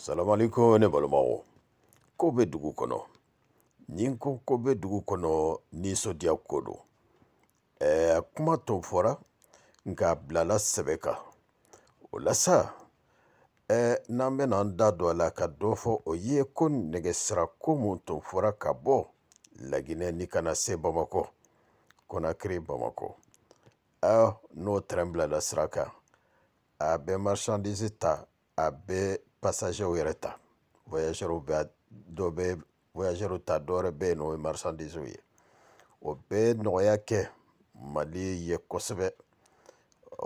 salamalekum ne balimaw ko bɛ dugu kɔnɔ ni n ko ko bɛ dugu kɔnɔ ninsɔndiya ko don ɛɛ eh, kuma tun fɔra nka a bilala sɛbɛ kan o la sa ɛɛ eh, n'an bɛna an da don a la ka dɔ fɔ o ye ko nɛgɛsira ko mun tun fɔra ka bɔ laginɛ ni kana se bamakɔ konakiri bamakɔ a ah, n'o tɛrɛn bilala sira kan a bɛ marchandise ta a bɛ passagerw yɛrɛ ta voyagɛrw bɛ dɔ bɛ voyagɛrw ta dɔ wɛrɛ bɛ yen nɔ o ye marchandisew ye o bɛɛ nɔgɔya kɛ mali ye kosɛbɛ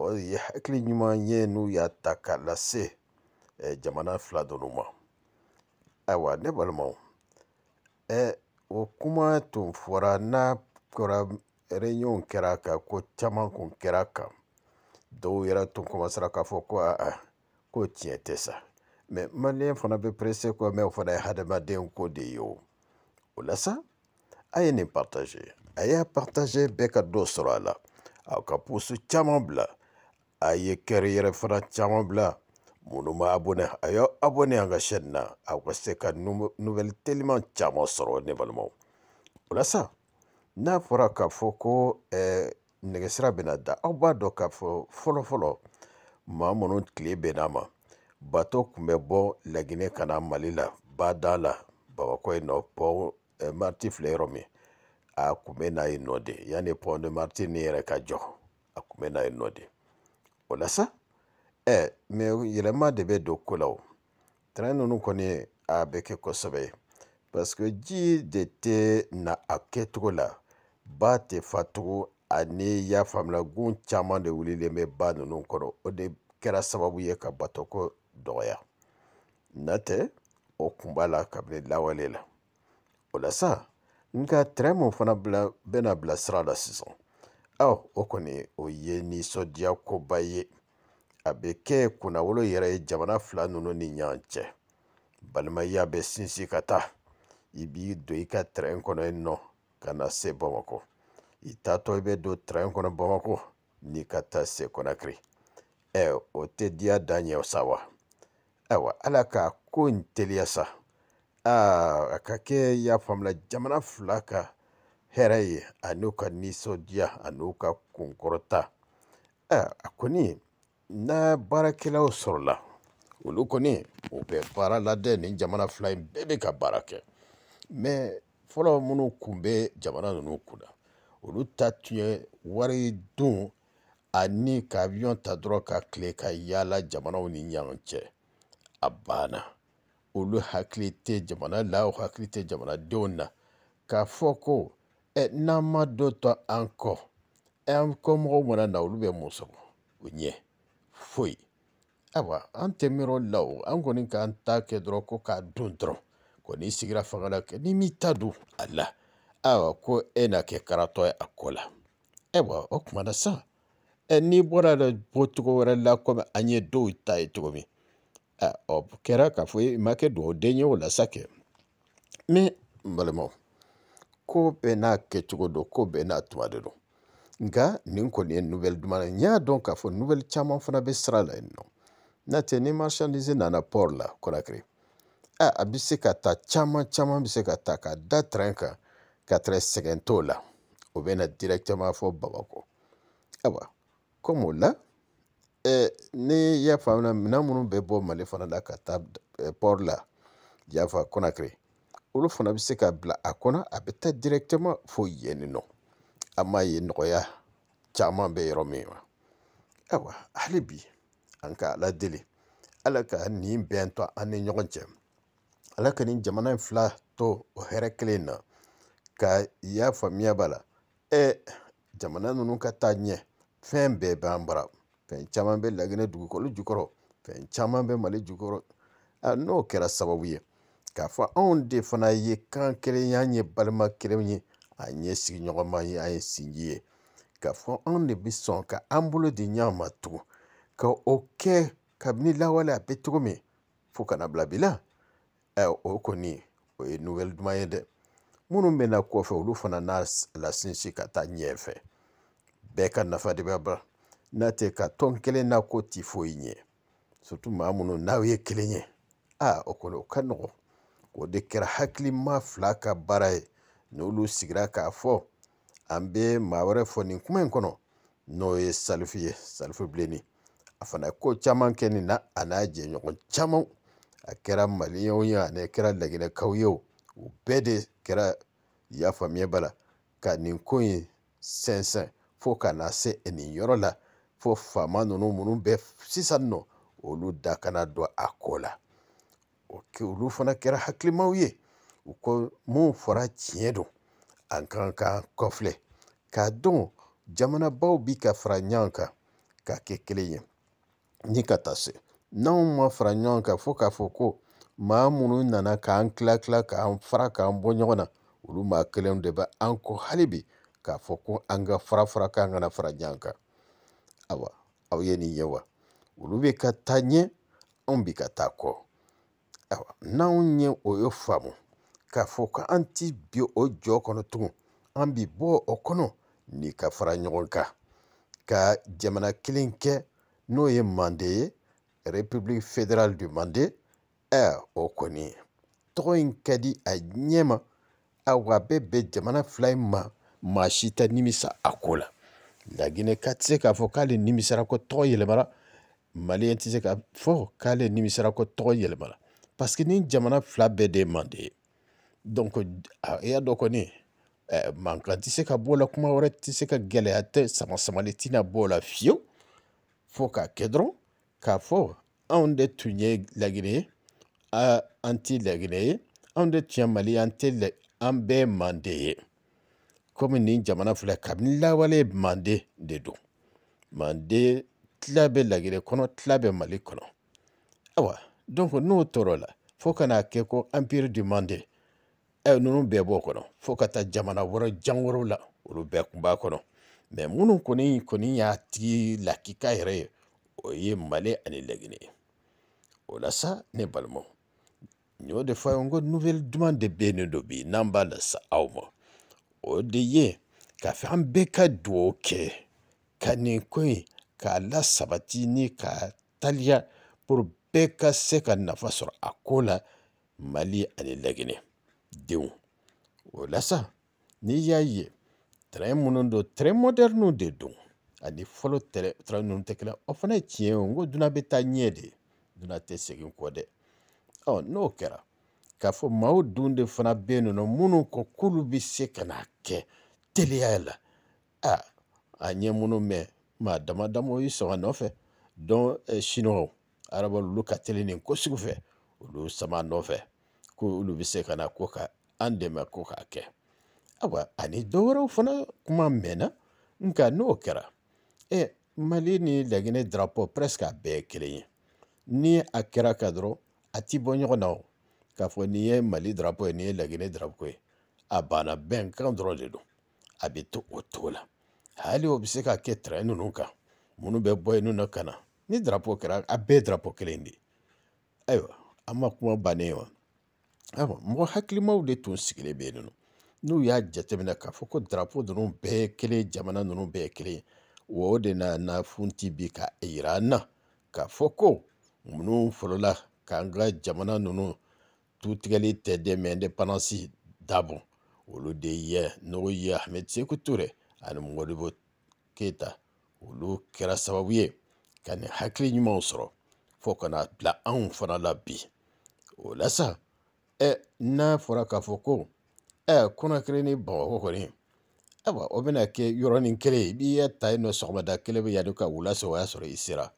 o ye hakili ɲuman ye n'u y'a ta e e, k'a lase jamana fila dɔnnu ma ayiwa ne balimaw ɛ o kuma tun fɔra n'a kɛra reɲɔgɔnw kɛra a kan ko caman kun kɛra a kan dɔw yɛrɛ tun kɔmasera k'a fɔ ko aa ko tiɲɛ tɛ sa mɛ maliyɛn fana bɛ perese kɔ mɛ o fana ye hadamaden ko de ye o o la sa a ye nin partage a y'a partage bɛɛ ka dɔ sɔrɔ a la a ka posu caman bila a ye kɛri yɛrɛ fana caman bila minnu ma abonné a y'aw abonné an ka chaîne na aw ka se ka nouvelle tellement caman sɔrɔ ne balimaw o la sa n'a fɔra k'a fɔ ko ɛɛ nɛgɛsira bɛna da aw b'a dɔn k'a fɔ fɔlɔfɔlɔ maa minnu tile bɛnna a ma bato tun bɛ bɔ laginɛ ka na mali la bada la bamakɔ yen nɔ pɔn mariti filɛ yɔrɔ min a tun bɛ na eh, yen nɔ de yanni pɔn de mariti ni yɛrɛ ka jɔ a tun bɛ na yen nɔ de o la sa ɛ mɛ yɛlɛma de bɛ don ko la o tɛrɛn ninnu kɔni a bɛ kɛ kosɛbɛ parce que ji de tɛ na a kɛcogo la ba tɛ fa tugun ani y'a faamula gun caman de wulilen bɛ ba ninnu kɔrɔ o de kɛra sababu ye ka batoko dɔgɔya na tɛ o kun b'a la kabini lawale la o la sa ka tɛrɛ min fana bila bɛna bila sira la sisan aw o kɔni o ye nisɔndiya koba ye a bɛ kɛ kunnawolo yɛrɛ ye jamana fila ninnu ni ɲɔgɔn cɛ balimaya bɛ sinsin ka taa i b'i don i ka tɛrɛn kɔnɔ yen nɔ ka na se bamakɔ i taatɔ i bɛ don tɛrɛn kɔnɔ bamakɔ n'i ka taa se konakiri ɛ e, o tɛ diya dan ɲɛ sa wa ayiwa ala ka ko in teliya sa aa a ka kɛ y'a faamula jamana fila ka hɛrɛ ye ani u ka nisɔndiya ani u ka kunkɔrɔta a kɔni n'a baarakɛlaw sɔrɔla olu kɔni u bɛ baara la dɛ nin jamana fila in bɛɛ bɛ ka baara kɛ mɛ fɔlɔ minnu tun bɛ jamana ninnu kunna olu ta tun ye wari dun ani ka avion ta dɔrɔn ka tile ka yaala jamanaw ni ɲɔgɔn cɛ a banna olu hakili tɛ jamana la o hakili tɛ jamanadenw na k'a fɔ ko ɛ n'an ma dɔ ta an kɔ an kɔmɔgɔw mana na olu bɛ mun sɔrɔ o ɲɛ foyi ayiwa an tɛ miirɔ la o an kɔni k'an ta kɛ dɔrɔn ko k'a dun dɔrɔn kɔni sigira fanga la ni m'i ta dun a la ayiwa ko e na kɛ karatɔ ye a kɔ la ayiwa o kumana sa ɛ n'i bɔra la bɔcogo wɛrɛ la komi an ye dɔw ta ye cogo min Ah, o oh, kɛra k'a fɔ i ma kɛ dugawuden ye o la sa kɛ mɛ n balimaw ko bɛɛ n'a kɛcogo don ko bɛɛ n'a tuma de don nka nin kɔni ye nubɛli duman ye n y'a dɔn k'a fɔ nubɛli caman fana bɛ sira la yen nɔ n'a tɛ ni marchandise nana port la konakiri a ah, a bɛ se ka ta caman caman bɛ se ka ta ka da train kan ka train sɛgɛn t'o la o bɛ na directement fɔ bamakɔ ayiwa komi o la Eh, ni y'a faamuya minɛn minnu bɛ bɔ mali fana la ka taa eh, port la yan fa konakiri olu fana bɛ se ka bila a kɔnɔ a bɛ taa directement fo yen nin nɔ an m'a ye nɔgɔya caman bɛ yɔrɔ min ma ayiwa hali bi an ka ala deli ala ka nin bɛn to an ni ɲɔgɔn cɛ ala ka nin jamana in fila to o hɛrɛ kelen na ka i y'a faamuya b'a la ɛ eh, jamana ninnu ka taa ɲɛ fɛn bɛɛ b'an bara fɛn caman bɛ laginɛ dugukolo jukɔrɔ fɛn caman bɛ mali jukɔrɔ n'o kɛra sababu ye k'a fɔ anw de fana ye kan kelen y'an ye balima kelen ye a ɲɛ sigiɲɔgɔnma ye an ye sinji ye k'a fɔ anw de bɛ sɔn ka an bolo di ɲɔgɔn ma tugun ka o kɛ kabini lawale a bɛ cogo min fo kana bila bi la o kɔni o ye nouvelle duman ye dɛ minnu bɛna kɔfɛ olu fana n'a lasinsin ka taa ɲɛfɛ bɛɛ ka nafa de bɛ ban n'a tɛ ka tɔn kelen n'a ko ti foyi ɲɛ surtout maa minnu n'aw ye kelen ye a o kɔni o ka nɔgɔn o de kɛra hakilima fila ka baara ye n'olu sigira k'a fɔ an bɛ maa wɛrɛ fɔ nin kuma in kɔnɔ n'o ye salifu ye salifu bilenni a fana ko caman kɛ nin na a n'a jɛɲɔgɔn caman a kɛra maliyɛnw ye ani kɛra laginɛkaw ye o bɛɛ de kɛra y'a faamuya b'a la ka nin ko in sɛnsɛn fo ka na se nin yɔrɔ la fo faama ninnu minnu bɛ sisan nɔ olu da kana don a kɔ la o kɛ olu fana kɛra hakilimaw ye u ko mun fɔra tiɲɛ don an kan k'an kɔfilɛ k'a dɔn jamanabaw bi ka fara ɲɔgɔn kan k'a kɛ kelen ye ni ka taa se n'anw ma fara ɲɔgɔn kan fo k'a fɔ ko maa minnu nana k'an tila tila k'an fara k'an bɔ ɲɔgɔn na olu maa kelenw de bɛ an kɔ hali bi k'a fɔ ko an ka fara fara k'an kana fara ɲɔgɔn kan awa aw ye nin ye wa olu bɛ ka taa ɲɛ anw bɛ ka taa kɔ awa n'anw ye o ye faamu k'a fɔ k'an ti bi o jɔ kɔnɔ tugun an bi bɔ o kɔnɔ ni ka fara ɲɔgɔn kan ka jamana kelen kɛ n'o ye mande ye république fédérale du mande ɛ o kɔni tɔgɔ in ka di a ɲɛ ma awa a bɛ bɛn jamana fila in ma maa si tɛ nimisa a ko la laginɛ ka tɛ se k'a fɔ k'ale nimisara ko tɔgɔ yɛlɛmara maliyɛn tɛ se k'a fɔ k'ale nimisara ko tɔgɔ yɛlɛmara parce que ni jamana fila bɛɛ de ye manden ye donc ah, i y'a dɔn kɔni eh, mankan tɛ se ka b'o la kuma wɛrɛ tɛ se ka gɛlɛya tɛ sama samali tɛna b'o la fiyewu fo k'a kɛ dɔrɔn k'a fɔ anw de tun ye laginɛ ye an tɛ laginɛ ye anw de tun ye mali an tɛ an bɛɛ manden ye komi nin jamana filɛ kabini lawale mande de don mande tila bɛ lagire kɔnɔ tila bɛ mali kɔnɔ awa donc n'o tɔɔrɔ la fo ka n'a kɛ ko empire du mande ɛ ninnu bɛɛ b'o kɔnɔ fo ka taa jamana wɛrɛ jan wɛrɛw la olu bɛɛ tun b'a kɔnɔ mɛ minnu kɔni kɔni y'a tigi lakika yɛrɛ ye o ye mali ani laginɛ ye o la sa ne balimaw n y'o de fɔ a ye n ko nouvelle duman de bɛ yen nɔ bi n'an b'a lase aw ma o de ye k'a fɛ an bɛɛ ka dugawu kɛ ka nin ko in k'a lasabati ni k'a taliya pour bɛɛ ka se ka nafa sɔrɔ a ko la mali ani laginɛ denw o la sa n'i y'a ye tɛrɛn minnu don tɛrɛn mɔdɛriniw de don ani fɔlɔ tɛrɛn ninnu tɛ kelen o fana ye tiɲɛ ye n ko dunan bɛ taa ɲɛ de dunan tɛ segin kɔ dɛ ɔ n'o kɛra k'a fɔ maaw dun de fana bɛ yen nɔ minnu kɔ k'olu bɛ se ka n'a kɛ teliya la a a ɲɛ minnu mɛn maa dama damaw y'i sama nɔfɛ dɔn siniwaw araba olu ka teli nin ko sugu fɛ olu sama nɔfɛ ko olu bɛ se ka na ko ka an dɛmɛ ko k'a kɛ ayiwa ani dɔwɛrɛw fana kuma mɛnna nka n'o kɛra ɛ mali ni laginɛ darapo presque a bɛɛ ye kelen ye ni a kɛra ka dɔrɔn a ti bɔ ɲɔgɔn na o k'a fɔ ah, ah, n'i ye mali darapo ye n'i ye laginɛ darapo ye a banna bɛn kan dɔrɔn de don a bɛ to o cogo la hali o bɛ se ka kɛ tɛrɛn ninnu kan minnu bɛ bɔ yen ninnu ka na ni darapo kɛra a bɛɛ ye darapo kelen de ye ayiwa an ma kuma bannen wa ayiwa mɔgɔ hakilimaw de tun sigilen bɛ yen nɔ n'u y'a jateminɛ k'a fɔ ko darapo ninnu bɛɛ ye kelen jamana ninnu bɛɛ ye kelen o de na nafunti bi ka yira an na k'a fɔ ko minnu fɔlɔla k'an ka jamana ninnu tutigɛli tɛ dɛ mɛ ndɛpandansi dabɔn olu de yɛ n'o ye ahmed seku ture ani modibo keyita olu kɛra sababu ye ka nin hakili ɲumanw sɔrɔ fo kana bila anw fana la bi o la sa ɛ n'a fɔra k'a fɔ ko ɛ kɔnɔkiri ni bamakɔ kɔni ayiwa o bɛna kɛ yɔrɔnin kelen i b'i yɛ ta yen nɔ sɔgɔmada kelen bɛ yanni ka wula sɔrɔ o y'a sɔrɔ i sera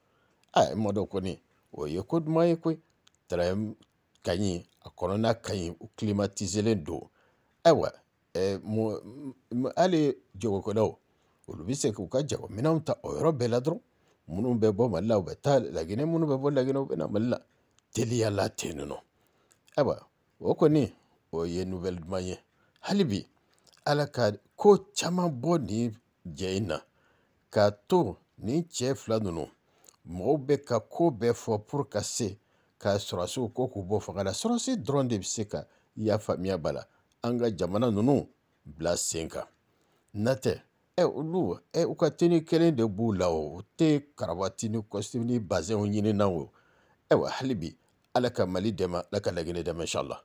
a i ma dɔn kɔni o ye ko duman ye koyi ka ɲi a kɔnɔna ka ɲi u kilematizelen don ayiwa hali e, jagokɛlaw olu bɛ se k'u ka jagominɛnw ta o yɔrɔ bɛɛ la dɔrɔn minnu bɛ bɔ mali la u bɛ taa laginɛ minnu bɛ bɔ laginɛ u bɛ na mali la teliya la ten nɔ ayiwa o kɔni o ye nubɛli duman ye hali bi ala ka ko caman bɔ nin jɛ in na k'a to nin cɛ fila ninnu mɔgɔw bɛ ka ko bɛɛ fɔ pour ka se ka sɔrɔsiw ko k'u bɔ fanga la sɔrɔsi dɔrɔn de bɛ se ka i y'a faamuya b'a la an ka jamana ninnu bila sen kan n'a tɛ ɛ olu ɛ u ka teni kelen de b'u la o u tɛ karawati ni kɔsitimi ni bazɛnw ɲinina o ayiwa hali bi ala ka mali dɛmɛ ala ka laginɛ dɛmɛ inshallah